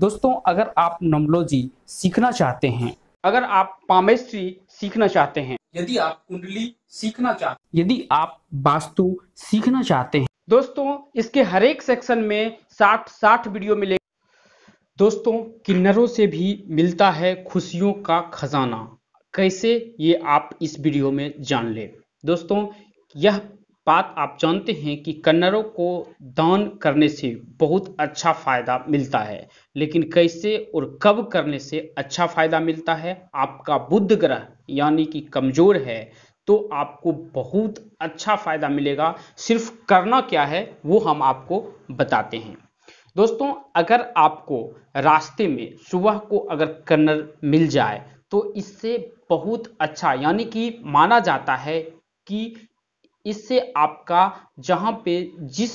दोस्तों अगर आप नोमोलॉजी सीखना चाहते हैं अगर आप पामेस्ट्री सीखना चाहते हैं यदि आप कुंडली सीखना चाहते हैं यदि आप वास्तु सीखना चाहते हैं दोस्तों इसके हर एक सेक्शन में साठ साठ वीडियो मिलेगा दोस्तों किन्नरों से भी मिलता है खुशियों का खजाना कैसे ये आप इस वीडियो में जान ले दोस्तों यह बात आप जानते हैं कि कन्नरों को दान करने से बहुत अच्छा फायदा मिलता है लेकिन कैसे और कब करने से अच्छा फायदा मिलता है आपका बुद्ध ग्रह यानी कि कमजोर है तो आपको बहुत अच्छा फायदा मिलेगा सिर्फ करना क्या है वो हम आपको बताते हैं दोस्तों अगर आपको रास्ते में सुबह को अगर कन्नर मिल जाए तो इससे बहुत अच्छा यानी कि माना जाता है कि इससे आपका जहां पे जिस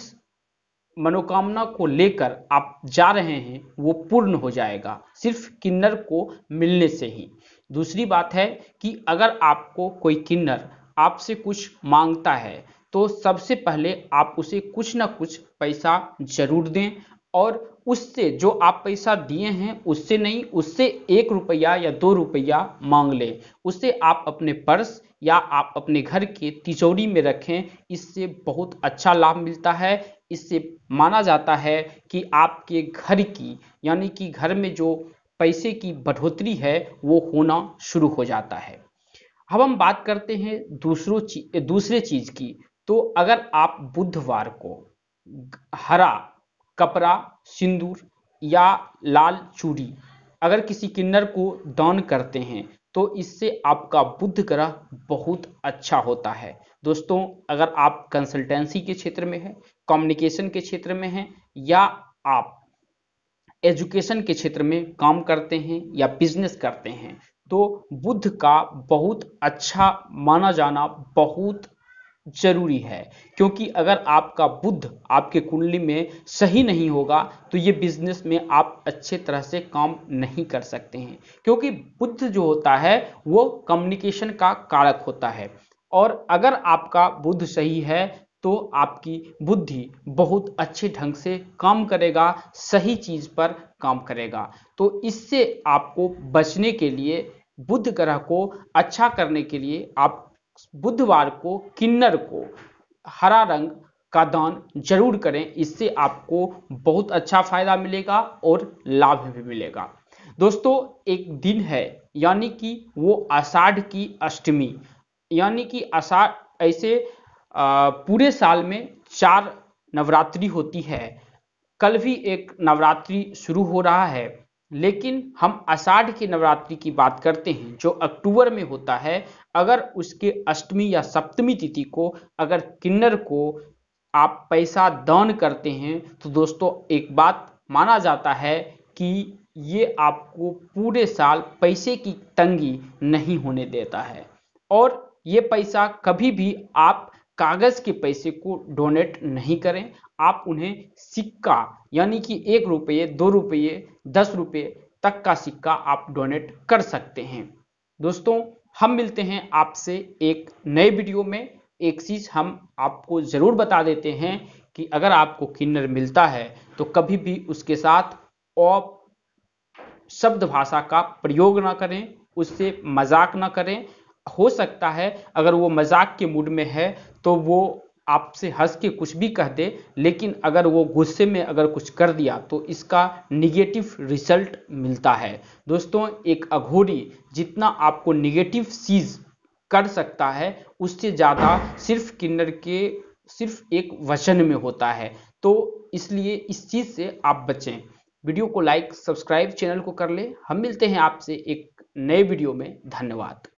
मनोकामना को लेकर आप जा रहे हैं वो पूर्ण हो जाएगा सिर्फ किन्नर को मिलने से ही दूसरी बात है कि अगर आपको कोई किन्नर आपसे कुछ मांगता है तो सबसे पहले आप उसे कुछ ना कुछ पैसा जरूर दें और उससे जो आप पैसा दिए हैं उससे नहीं उससे एक रुपया या दो रुपया मांग लें उससे आप अपने पर्स या आप अपने घर के तिजोरी में रखें इससे बहुत अच्छा लाभ मिलता है इससे माना जाता है कि आपके घर की यानी कि घर में जो पैसे की बढ़ोतरी है वो होना शुरू हो जाता है अब हम बात करते हैं दूसरों ची, दूसरे चीज़ की तो अगर आप बुधवार को हरा कपड़ा सिंदूर या लाल चूड़ी अगर किसी किन्नर को दान करते हैं तो इससे आपका बुद्ध ग्रह बहुत अच्छा होता है दोस्तों अगर आप कंसल्टेंसी के क्षेत्र में हैं कम्युनिकेशन के क्षेत्र में हैं या आप एजुकेशन के क्षेत्र में काम करते हैं या बिजनेस करते हैं तो बुद्ध का बहुत अच्छा माना जाना बहुत जरूरी है क्योंकि अगर आपका बुद्ध आपके कुंडली में सही नहीं होगा तो ये बिजनेस में आप अच्छे तरह से काम नहीं कर सकते हैं क्योंकि बुद्ध जो होता है वो कम्युनिकेशन का कारक होता है और अगर आपका बुद्ध सही है तो आपकी बुद्धि बहुत अच्छे ढंग से काम करेगा सही चीज़ पर काम करेगा तो इससे आपको बचने के लिए बुद्ध ग्रह को अच्छा करने के लिए आप बुधवार को किन्नर को हरा रंग का दान जरूर करें इससे आपको बहुत अच्छा फायदा मिलेगा और लाभ भी मिलेगा दोस्तों एक दिन है यानी कि वो आषाढ़ की अष्टमी यानी कि आषाढ़ ऐसे पूरे साल में चार नवरात्रि होती है कल भी एक नवरात्रि शुरू हो रहा है लेकिन हम आषाढ़ की नवरात्रि की बात करते हैं जो अक्टूबर में होता है अगर उसके अष्टमी या सप्तमी तिथि को अगर किन्नर को आप पैसा दान करते हैं तो दोस्तों एक बात माना जाता है कि ये आपको पूरे साल पैसे की तंगी नहीं होने देता है और ये पैसा कभी भी आप कागज के पैसे को डोनेट नहीं करें आप उन्हें सिक्का यानी कि एक रुपये दो रुपये दस रुपये तक का सिक्का आप डोनेट कर सकते हैं दोस्तों हम मिलते हैं आपसे एक नए वीडियो में एक चीज़ हम आपको ज़रूर बता देते हैं कि अगर आपको किन्नर मिलता है तो कभी भी उसके साथ ऑप शब्द भाषा का प्रयोग ना करें उससे मजाक ना करें हो सकता है अगर वो मजाक के मूड में है तो वो आपसे हंस के कुछ भी कह दे लेकिन अगर वो गुस्से में अगर कुछ कर दिया तो इसका निगेटिव रिजल्ट मिलता है दोस्तों एक अघोरी जितना आपको निगेटिव चीज कर सकता है उससे ज़्यादा सिर्फ किन्नर के सिर्फ एक वचन में होता है तो इसलिए इस चीज़ से आप बचें वीडियो को लाइक सब्सक्राइब चैनल को कर ले हम मिलते हैं आपसे एक नए वीडियो में धन्यवाद